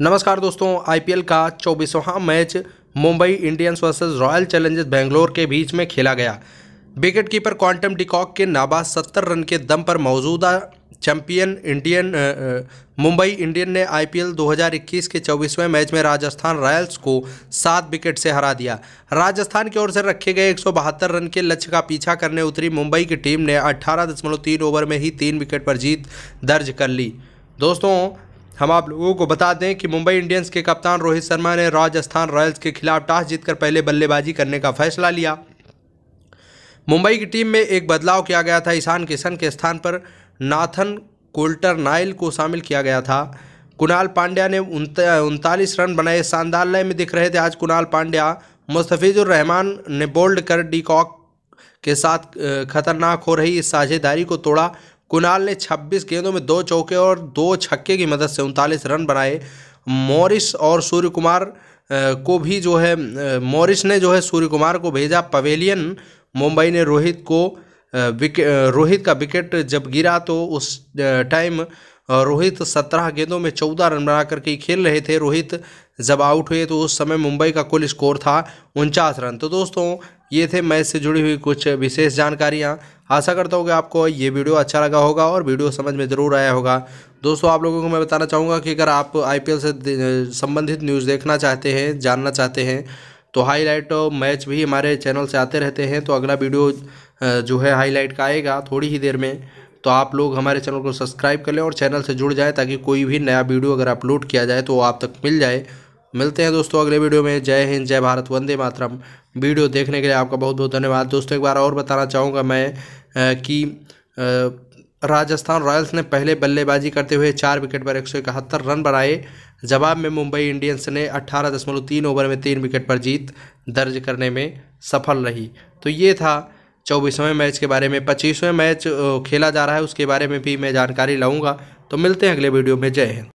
नमस्कार दोस्तों आईपीएल का चौबीसवा match Mumbai Indians versus Royal Challengers Bangalore के बीच में खेला गया विकेट कीपर क्वांटम डिकॉक के नाबाद सत्तर रन के दम पर मौजूदा चैंपियन इंडियन मुंबई इंडियन ने आईपीएल 2021 के चौबीसवें मैच में राजस्थान रॉयल्स को सात विकेट से हरा दिया राजस्थान की ओर से रखे गए एक रन के लक्ष्य का पीछा करने उतरी मुंबई की टीम ने अट्ठारह ओवर में ही तीन विकेट पर जीत दर्ज कर ली दोस्तों हम आप लोगों को बता दें कि मुंबई इंडियंस के कप्तान रोहित शर्मा ने राजस्थान रॉयल्स के खिलाफ टॉस जीतकर पहले बल्लेबाजी करने का फैसला लिया मुंबई की टीम में एक बदलाव किया गया था ईशान किशन के स्थान पर नाथन कोल्टर नाइल को शामिल किया गया था कुणाल पांड्या ने उनतालीस रन बनाए शानदार लय में दिख रहे थे आज कुणाल पांड्या मुस्तफिजुर रहमान ने बोल्ड कर डीकॉक के साथ खतरनाक हो रही इस साझेदारी को तोड़ा कुणाल ने 26 गेंदों में दो चौके और दो छक्के की मदद से उनतालीस रन बनाए मॉरिस और सूर्य कुमार को भी जो है मॉरिस ने जो है सूर्य कुमार को भेजा पवेलियन मुंबई ने रोहित को रोहित का विकेट जब गिरा तो उस टाइम रोहित सत्रह गेंदों में चौदह रन बना करके खेल रहे थे रोहित जब आउट हुए तो उस समय मुंबई का कुल स्कोर था उनचास रन तो दोस्तों ये थे मैच से जुड़ी हुई कुछ विशेष जानकारियाँ आशा करता हूँ कि आपको ये वीडियो अच्छा लगा होगा और वीडियो समझ में ज़रूर आया होगा दोस्तों आप लोगों को मैं बताना चाहूँगा कि अगर आप आईपीएल से संबंधित न्यूज़ देखना चाहते हैं जानना चाहते हैं तो हाईलाइट मैच भी हमारे चैनल से आते रहते हैं तो अगला वीडियो जो है हाईलाइट का आएगा थोड़ी ही देर में तो आप लोग हमारे चैनल को सब्सक्राइब कर लें और चैनल से जुड़ जाए ताकि कोई भी नया वीडियो अगर अपलोड किया जाए तो आप तक मिल जाए मिलते हैं दोस्तों अगले वीडियो में जय हिंद जय भारत वंदे मातरम वीडियो देखने के लिए आपका बहुत बहुत धन्यवाद दोस्तों एक बार और बताना चाहूँगा मैं कि राजस्थान रॉयल्स ने पहले बल्लेबाजी करते हुए चार विकेट पर एक रन बनाए जवाब में मुंबई इंडियंस ने तीन ओवर में तीन विकेट पर जीत दर्ज करने में सफल रही तो ये था चौबीसवें मैच के बारे में पच्चीसवें मैच खेला जा रहा है उसके बारे में भी मैं जानकारी लाऊंगा तो मिलते हैं अगले वीडियो में जय हिंद